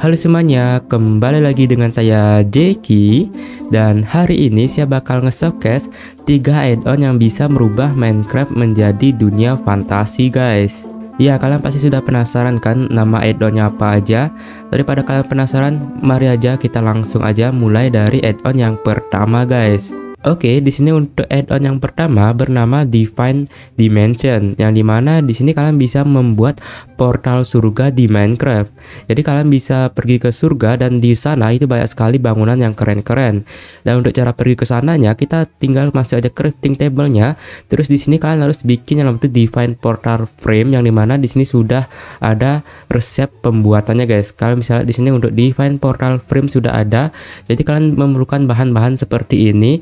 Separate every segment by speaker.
Speaker 1: Halo semuanya, kembali lagi dengan saya Jeki Dan hari ini saya bakal nge-showcase 3 add-on yang bisa merubah Minecraft menjadi dunia fantasi guys Ya kalian pasti sudah penasaran kan nama add-onnya apa aja Daripada kalian penasaran, mari aja kita langsung aja mulai dari add-on yang pertama guys Oke, di sini untuk add-on yang pertama bernama Define Dimension, yang dimana di sini kalian bisa membuat portal surga di Minecraft. Jadi kalian bisa pergi ke surga dan di sana itu banyak sekali bangunan yang keren-keren. Dan untuk cara pergi ke sananya, kita tinggal masih ada crafting table-nya. Terus di sini kalian harus bikin yang namanya Define Portal Frame, yang dimana di sini sudah ada resep pembuatannya, guys. Kalian misalnya di sini untuk Define Portal Frame sudah ada, jadi kalian memerlukan bahan-bahan seperti ini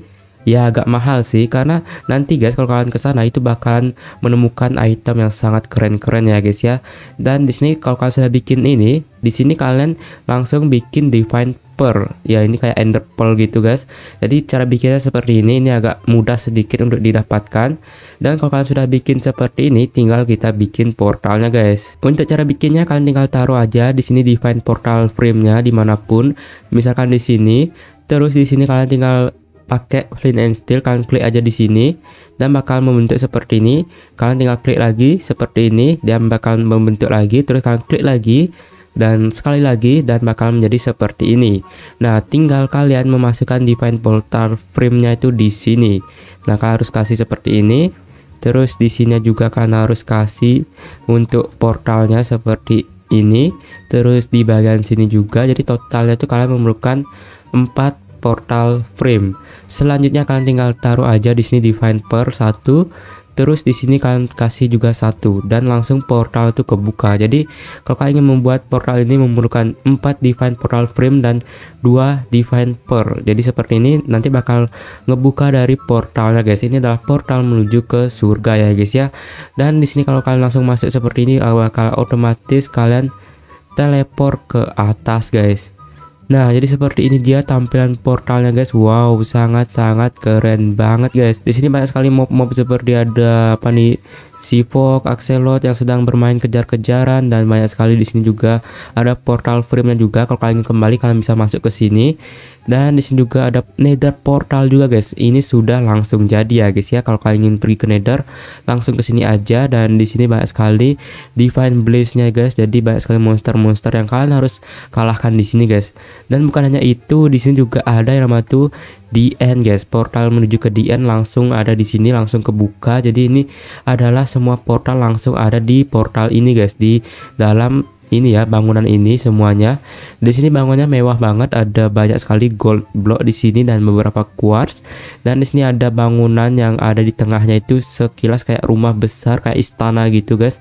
Speaker 1: ya agak mahal sih karena nanti guys kalau kalian kesana itu bakalan menemukan item yang sangat keren-keren ya guys ya dan di sini kalau kalian sudah bikin ini di sini kalian langsung bikin define per ya ini kayak ender pearl gitu guys jadi cara bikinnya seperti ini ini agak mudah sedikit untuk didapatkan dan kalau kalian sudah bikin seperti ini tinggal kita bikin portalnya guys untuk cara bikinnya kalian tinggal taruh aja di sini define portal frame nya dimanapun misalkan di sini terus di sini kalian tinggal pakai flint and steel kalian klik aja di sini dan bakal membentuk seperti ini kalian tinggal klik lagi seperti ini dan bakal membentuk lagi terus kalian klik lagi dan sekali lagi dan bakal menjadi seperti ini nah tinggal kalian memasukkan define frame nya itu di sini nah kalian harus kasih seperti ini terus di sini juga kalian harus kasih untuk portalnya seperti ini terus di bagian sini juga jadi totalnya itu kalian memerlukan 4 portal frame. Selanjutnya kalian tinggal taruh aja di sini define per satu, terus di sini kalian kasih juga satu dan langsung portal itu kebuka jadi kalau kalian ingin membuat portal ini memerlukan 4 define portal frame dan 2 define per jadi seperti ini nanti bakal ngebuka dari portalnya guys ini adalah portal menuju ke surga ya guys ya dan di sini kalau kalian langsung masuk seperti ini eh, bakal otomatis kalian teleport ke atas guys Nah, jadi seperti ini dia tampilan portalnya guys. Wow, sangat-sangat keren banget guys. Di sini banyak sekali mob-mob seperti ada apa nih? Sivok, Axelot yang sedang bermain kejar-kejaran dan banyak sekali di sini juga ada portal frame-nya juga. Kalau kalian kembali kalian bisa masuk ke sini. Dan di sini juga ada Nether portal juga guys. Ini sudah langsung jadi ya guys ya. Kalau kalian ingin pergi ke Nether, langsung ke sini aja dan di sini banyak sekali Divine Blaze-nya guys. Jadi banyak sekali monster-monster yang kalian harus kalahkan di sini guys. Dan bukan hanya itu, di sini juga ada yang namanya tuh DN guys. Portal menuju ke DN langsung ada di sini, langsung kebuka. Jadi ini adalah semua portal langsung ada di portal ini guys di dalam ini ya bangunan ini semuanya. Di sini bangunannya mewah banget, ada banyak sekali gold block di sini dan beberapa quartz. Dan di sini ada bangunan yang ada di tengahnya itu sekilas kayak rumah besar kayak istana gitu, guys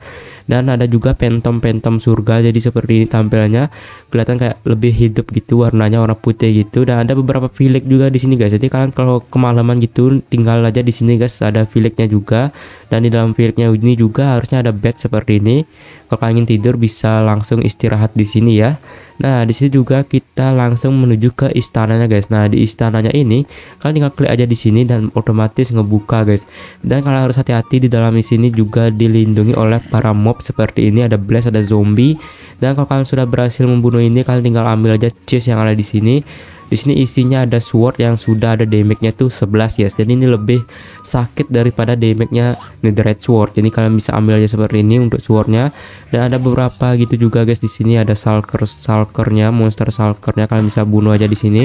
Speaker 1: dan ada juga pentom-pentom surga jadi seperti ini tampilannya kelihatan kayak lebih hidup gitu warnanya warna putih gitu dan ada beberapa filik juga di sini guys jadi kalian kalau kemalaman gitu tinggal aja di sini guys ada filiknya juga dan di dalam filiknya ini juga harusnya ada bed seperti ini kalau kalian ingin tidur bisa langsung istirahat di sini ya Nah, di sini juga kita langsung menuju ke istananya guys. Nah, di istananya ini kalian tinggal klik aja di sini dan otomatis ngebuka guys. Dan kalian harus hati-hati di dalam sini juga dilindungi oleh para mob seperti ini ada blast, ada zombie. Dan kalau kalian sudah berhasil membunuh ini kalian tinggal ambil aja chest yang ada di sini di sini isinya ada sword yang sudah ada damage-nya tuh 11 guys. Jadi ini lebih sakit daripada damage-nya Netherite Sword. Jadi kalian bisa ambil aja seperti ini untuk sword-nya. Dan ada beberapa gitu juga guys di sini ada Salker Salkernya, monster Salkernya kalian bisa bunuh aja di sini.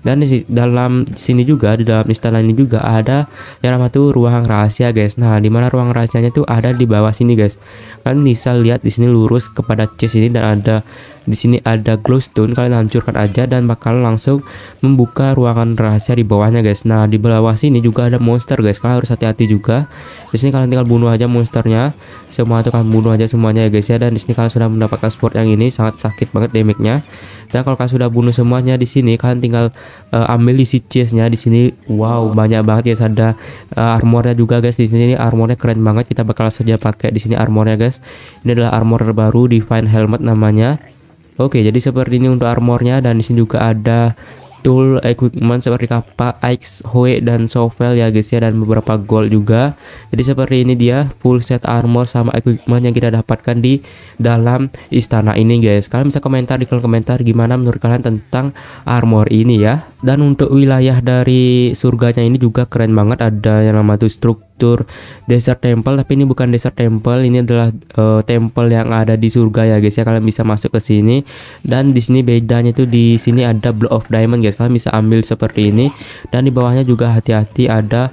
Speaker 1: Dan di dalam sini juga di dalam istana ini juga ada yang namanya tuh ruang rahasia guys. Nah, di mana ruang rahasianya tuh ada di bawah sini guys kalian bisa lihat di sini lurus kepada chest ini dan ada di sini ada glowstone kalian hancurkan aja dan bakal langsung membuka ruangan rahasia di bawahnya guys nah di bawah sini juga ada monster guys kalian harus hati-hati juga di sini kalian tinggal bunuh aja monsternya semua itu kalian bunuh aja semuanya ya guys ya dan di sini kalian sudah mendapatkan sport yang ini sangat sakit banget damage-nya Nah kalau kalian sudah bunuh semuanya di sini, kalian tinggal uh, ambil isi chestnya di sini. Wow banyak banget ya ada uh, armornya juga guys di sini. armornya keren banget. Kita bakal saja pakai di sini armornya guys. Ini adalah armor baru Divine Helmet namanya. Oke, jadi seperti ini untuk armornya dan di sini juga ada tool equipment seperti kapak, axe, hoe dan Sovel ya guys ya dan beberapa gold juga. Jadi seperti ini dia full set armor sama equipment yang kita dapatkan di dalam istana ini guys. Kalian bisa komentar di kolom komentar gimana menurut kalian tentang armor ini ya dan untuk wilayah dari surganya ini juga keren banget ada yang nama tuh struktur desert temple tapi ini bukan desert temple ini adalah uh, temple yang ada di surga ya guys ya kalian bisa masuk ke sini dan di sini bedanya tuh di sini ada block of diamond guys kalian bisa ambil seperti ini dan di bawahnya juga hati-hati ada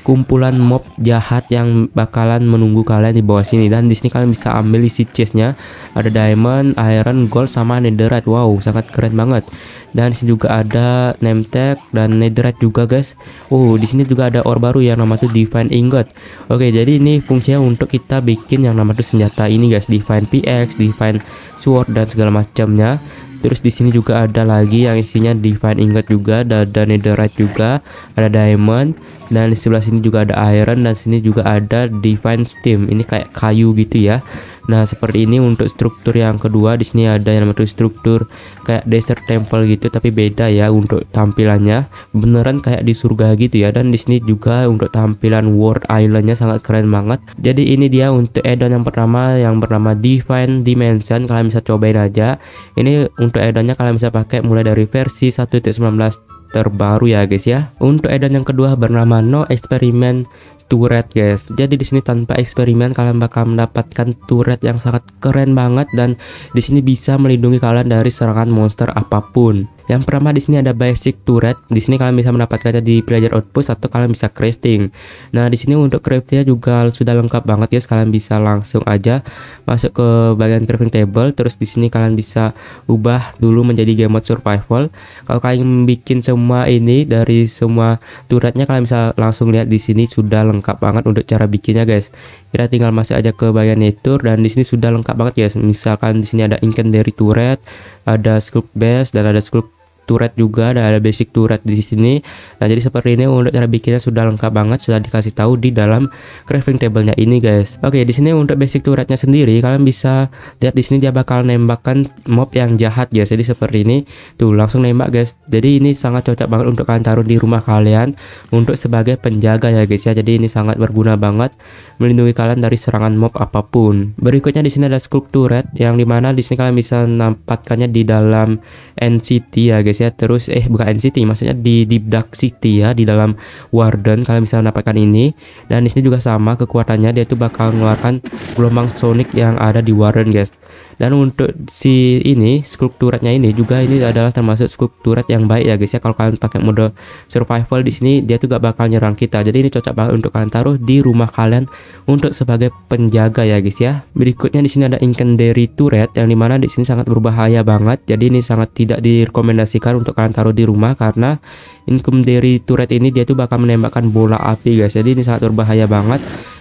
Speaker 1: kumpulan mob jahat yang bakalan menunggu kalian di bawah sini dan di sini kalian bisa ambil isi chestnya ada diamond, iron, gold sama netherite. Wow, sangat keren banget dan sini juga ada name tag dan netherite juga guys oh di sini juga ada ore baru yang nama tuh divine ingot oke jadi ini fungsinya untuk kita bikin yang nama tuh senjata ini guys divine px divine sword dan segala macamnya Terus di sini juga ada lagi yang isinya divine ingot juga, dan ada netherite juga, ada diamond, dan di sebelah sini juga ada iron dan sini juga ada divine steam. Ini kayak kayu gitu ya. Nah, seperti ini untuk struktur yang kedua di sini ada yang namanya struktur kayak desert temple gitu tapi beda ya untuk tampilannya. Beneran kayak di surga gitu ya dan di sini juga untuk tampilan World Islandnya sangat keren banget. Jadi ini dia untuk edan yang pertama yang bernama Divine Dimension kalian bisa cobain aja. Ini untuk edannya kalian bisa pakai mulai dari versi 1.19 terbaru ya guys ya. Untuk edan yang kedua bernama No Experiment turret guys jadi di sini tanpa eksperimen kalian bakal mendapatkan turret yang sangat keren banget dan di sini bisa melindungi kalian dari serangan monster apapun yang pertama di sini ada basic turret. Di sini kalian bisa mendapatkannya di player output atau kalian bisa crafting. Nah, di sini untuk craftingnya juga sudah lengkap banget ya, Kalian bisa langsung aja masuk ke bagian crafting table terus di sini kalian bisa ubah dulu menjadi game mode survival. Kalau kalian bikin semua ini dari semua turretnya kalian bisa langsung lihat di sini sudah lengkap banget untuk cara bikinnya guys. Kita tinggal masuk aja ke bagian nature dan di sini sudah lengkap banget ya. Misalkan di sini ada incan dari turret, ada sculpt base dan ada sculpt turret juga dan ada basic turret di sini nah jadi seperti ini untuk cara bikinnya sudah lengkap banget sudah dikasih tahu di dalam crafting table-nya ini guys oke di sini untuk basic turretnya sendiri kalian bisa lihat di sini dia bakal nembakkan mob yang jahat guys jadi seperti ini tuh langsung nembak guys jadi ini sangat cocok banget untuk kalian taruh di rumah kalian untuk sebagai penjaga ya guys ya jadi ini sangat berguna banget melindungi kalian dari serangan mob apapun berikutnya di sini ada sculpt turret yang dimana di sini kalian bisa nampakkannya di dalam NCT ya guys ya ya terus eh bukan city maksudnya di Deep Dark City ya di dalam Warden kalian bisa mendapatkan ini dan di sini juga sama kekuatannya dia itu bakal mengeluarkan gelombang sonic yang ada di Warden guys dan untuk si ini skulpturatnya ini juga ini adalah termasuk skulpturat yang baik ya guys ya kalau kalian pakai mode survival di sini dia tuh gak bakal nyerang kita jadi ini cocok banget untuk kalian taruh di rumah kalian untuk sebagai penjaga ya guys ya berikutnya di sini ada incendiary turret yang dimana di sini sangat berbahaya banget jadi ini sangat tidak direkomendasikan untuk kalian taruh di rumah karena incendiary turret ini dia tuh bakal menembakkan bola api guys jadi ini sangat berbahaya banget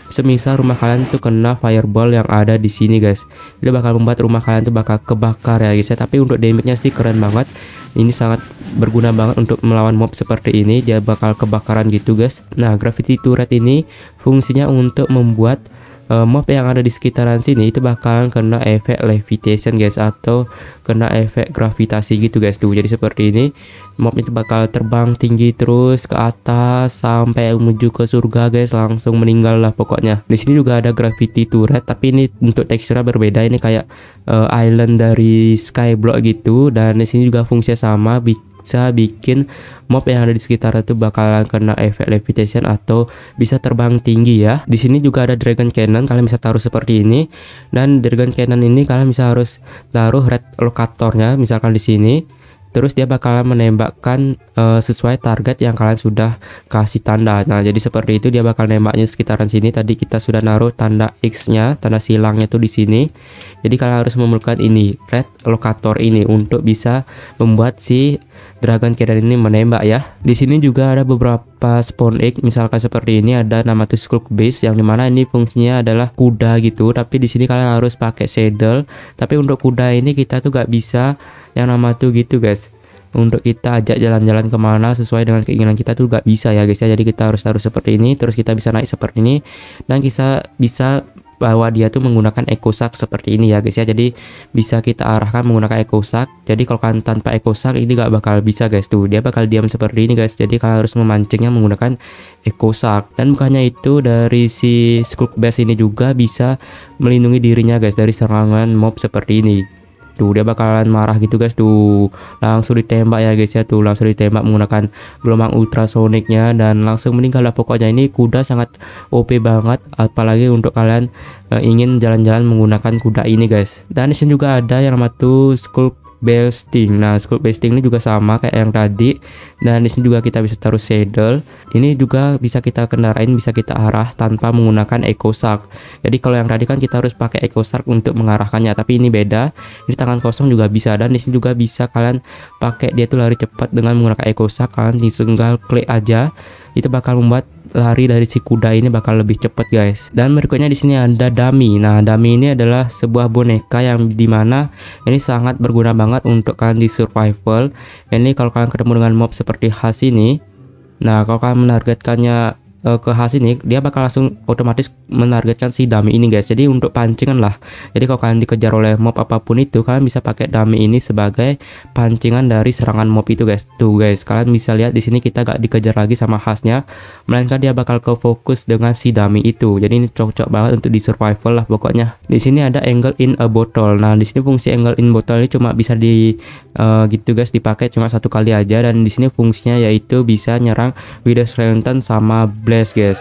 Speaker 1: semisal rumah kalian tuh kena fireball yang ada di sini guys itu bakal membuat rumah kalian tuh bakal kebakar ya guys ya tapi untuk damage-nya sih keren banget ini sangat berguna banget untuk melawan mob seperti ini dia bakal kebakaran gitu guys nah gravity turret ini fungsinya untuk membuat uh, eh, mob yang ada di sekitaran sini itu bakalan kena efek levitation guys atau kena efek gravitasi gitu guys tuh jadi seperti ini mob itu bakal terbang tinggi terus ke atas sampai menuju ke surga guys langsung meninggal lah pokoknya di sini juga ada gravity turret tapi ini untuk teksturnya berbeda ini kayak uh, island dari skyblock gitu dan di sini juga fungsinya sama bikin bisa bikin mob yang ada di sekitar itu bakalan kena efek levitation atau bisa terbang tinggi ya. Di sini juga ada dragon cannon kalian bisa taruh seperti ini dan dragon cannon ini kalian bisa harus taruh red lokatornya misalkan di sini terus dia bakalan menembakkan uh, sesuai target yang kalian sudah kasih tanda nah jadi seperti itu dia bakal nembaknya sekitaran sini tadi kita sudah naruh tanda X nya tanda silangnya tuh di sini jadi kalian harus memerlukan ini red lokator ini untuk bisa membuat si Dragon Kiran ini menembak ya. Di sini juga ada beberapa spawn egg, misalkan seperti ini ada nama tuh base yang dimana ini fungsinya adalah kuda gitu. Tapi di sini kalian harus pakai saddle. Tapi untuk kuda ini kita tuh gak bisa yang nama tuh gitu guys untuk kita ajak jalan-jalan kemana sesuai dengan keinginan kita tuh gak bisa ya guys ya jadi kita harus taruh seperti ini terus kita bisa naik seperti ini dan kita bisa bahwa dia tuh menggunakan ekosak seperti ini ya guys ya jadi bisa kita arahkan menggunakan ekosak. jadi kalau kan tanpa ekosak ini gak bakal bisa guys tuh dia bakal diam seperti ini guys jadi kalian harus memancingnya menggunakan ekosak. dan bukannya itu dari si skull base ini juga bisa melindungi dirinya guys dari serangan mob seperti ini Tuh dia bakalan marah gitu guys tuh. Langsung ditembak ya guys ya tuh langsung ditembak menggunakan gelombang ultrasoniknya dan langsung meninggal lah pokoknya ini kuda sangat OP banget apalagi untuk kalian uh, ingin jalan-jalan menggunakan kuda ini guys. Dan disini juga ada yang nama tuh Skull basting. Nah, scroll basting ini juga sama kayak yang tadi. Dan di sini juga kita bisa taruh saddle. Ini juga bisa kita kendarain, bisa kita arah tanpa menggunakan eco shark. Jadi kalau yang tadi kan kita harus pakai eco shark untuk mengarahkannya, tapi ini beda. Ini tangan kosong juga bisa dan di sini juga bisa kalian pakai dia tuh lari cepat dengan menggunakan eco shark kan, tinggal klik aja itu bakal membuat lari dari si kuda ini bakal lebih cepat guys dan berikutnya di sini ada Dami. nah Dami ini adalah sebuah boneka yang dimana ini sangat berguna banget untuk kalian di survival ini kalau kalian ketemu dengan mob seperti khas ini nah kalau kalian menargetkannya uh, ke khas ini dia bakal langsung otomatis menargetkan si dummy ini guys jadi untuk pancingan lah jadi kalau kalian dikejar oleh mob apapun itu kalian bisa pakai dummy ini sebagai pancingan dari serangan mob itu guys tuh guys kalian bisa lihat di sini kita gak dikejar lagi sama khasnya melainkan dia bakal ke fokus dengan si dummy itu jadi ini cocok banget untuk di survival lah pokoknya di sini ada angle in a bottle nah di sini fungsi angle in bottle ini cuma bisa di uh, gitu guys dipakai cuma satu kali aja dan di sini fungsinya yaitu bisa nyerang Widow skeleton sama blast guys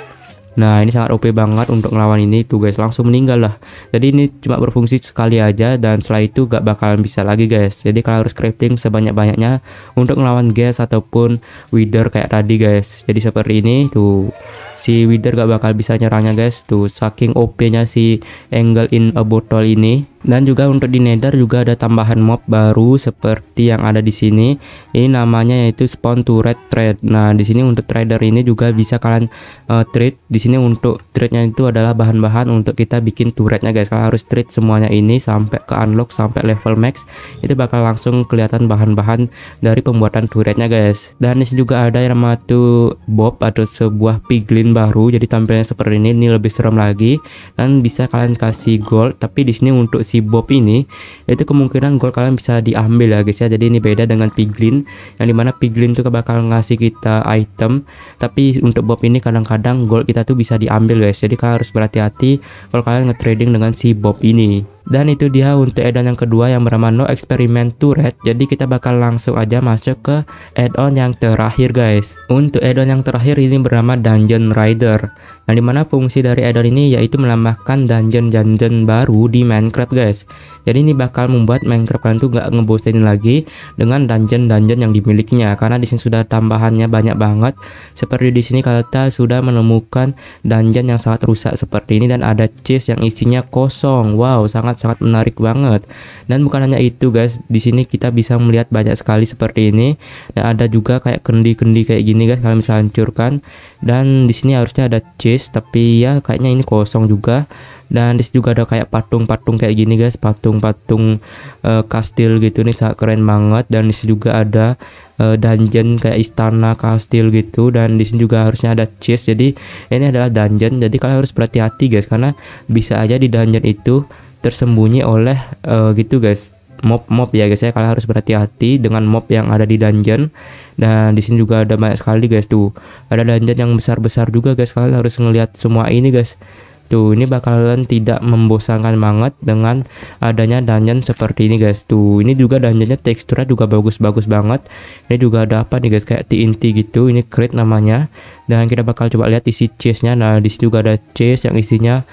Speaker 1: Nah ini sangat OP banget untuk ngelawan ini tuh guys langsung meninggal lah Jadi ini cuma berfungsi sekali aja dan setelah itu gak bakalan bisa lagi guys Jadi kalau harus crafting sebanyak-banyaknya untuk ngelawan gas ataupun wither kayak tadi guys Jadi seperti ini tuh si wither gak bakal bisa nyerangnya guys Tuh saking OP nya si angle in a bottle ini dan juga untuk di Nether juga ada tambahan mob baru seperti yang ada di sini. Ini namanya yaitu spawn to red trade. Nah, di sini untuk trader ini juga bisa kalian uh, trade. Di sini untuk trade-nya itu adalah bahan-bahan untuk kita bikin turret-nya guys. Kalian harus trade semuanya ini sampai ke unlock sampai level max. Itu bakal langsung kelihatan bahan-bahan dari pembuatan turret-nya guys. Dan di juga ada yang namanya tuh bob atau sebuah piglin baru. Jadi tampilannya seperti ini, ini lebih serem lagi. Dan bisa kalian kasih gold, tapi di sini untuk si Bob ini itu kemungkinan gold kalian bisa diambil ya guys ya jadi ini beda dengan piglin yang dimana piglin tuh bakal ngasih kita item tapi untuk Bob ini kadang-kadang gold kita tuh bisa diambil guys jadi kalian harus berhati-hati kalau kalian ngetrading dengan si Bob ini dan itu dia untuk add-on yang kedua yang bernama No Experiment to Red. Jadi kita bakal langsung aja masuk ke add-on yang terakhir guys. Untuk add-on yang terakhir ini bernama Dungeon Rider. Nah dimana fungsi dari add-on ini yaitu menambahkan dungeon-dungeon baru di Minecraft guys. Jadi ini bakal membuat Minecraft kalian tuh gak ngebosenin lagi dengan dungeon-dungeon yang dimilikinya. Karena di sini sudah tambahannya banyak banget. Seperti di sini kita sudah menemukan dungeon yang sangat rusak seperti ini dan ada chest yang isinya kosong. Wow sangat sangat menarik banget. Dan bukan hanya itu guys, di sini kita bisa melihat banyak sekali seperti ini dan ada juga kayak kendi-kendi kayak gini guys kalau misalnya hancurkan. Dan di sini harusnya ada chest tapi ya kayaknya ini kosong juga. Dan di juga ada kayak patung-patung kayak gini guys, patung-patung uh, kastil gitu nih sangat keren banget dan di sini juga ada eh, dungeon kayak istana kastil gitu dan di sini juga harusnya ada chest jadi ini adalah dungeon jadi kalian harus berhati-hati guys karena bisa aja di dungeon itu tersembunyi oleh uh, gitu guys mob-mob ya guys ya kalian harus berhati-hati dengan mob yang ada di dungeon dan di sini juga ada banyak sekali guys tuh ada dungeon yang besar-besar juga guys kalian harus ngelihat semua ini guys tuh ini bakalan tidak membosankan banget dengan adanya dungeon seperti ini guys tuh ini juga dungeonnya teksturnya juga bagus-bagus banget ini juga ada apa nih guys kayak TNT gitu ini crate namanya dan kita bakal coba lihat isi chestnya nah di sini juga ada chest yang isinya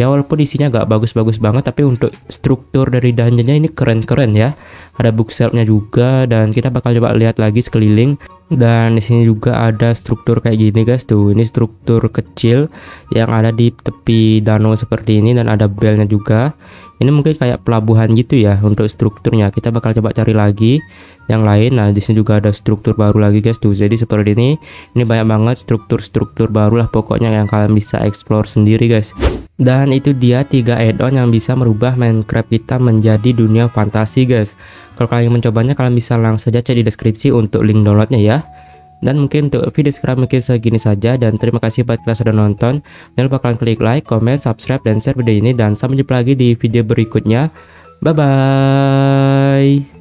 Speaker 1: ya walaupun isinya gak bagus-bagus banget tapi untuk struktur dari dungeonnya ini keren-keren ya ada bookshelfnya juga dan kita bakal coba lihat lagi sekeliling dan di sini juga ada struktur kayak gini guys tuh ini struktur kecil yang ada di tepi danau seperti ini dan ada belnya juga ini mungkin kayak pelabuhan gitu ya untuk strukturnya kita bakal coba cari lagi yang lain nah di sini juga ada struktur baru lagi guys tuh jadi seperti ini ini banyak banget struktur-struktur barulah pokoknya yang kalian bisa explore sendiri guys dan itu dia tiga add-on yang bisa merubah Minecraft kita menjadi dunia fantasi guys. Kalau kalian mencobanya kalian bisa langsung saja cek di deskripsi untuk link downloadnya ya. Dan mungkin untuk video sekarang mungkin segini saja dan terima kasih buat kalian sudah nonton. Jangan lupa kalian klik like, comment, subscribe, dan share video ini dan sampai jumpa lagi di video berikutnya. Bye-bye!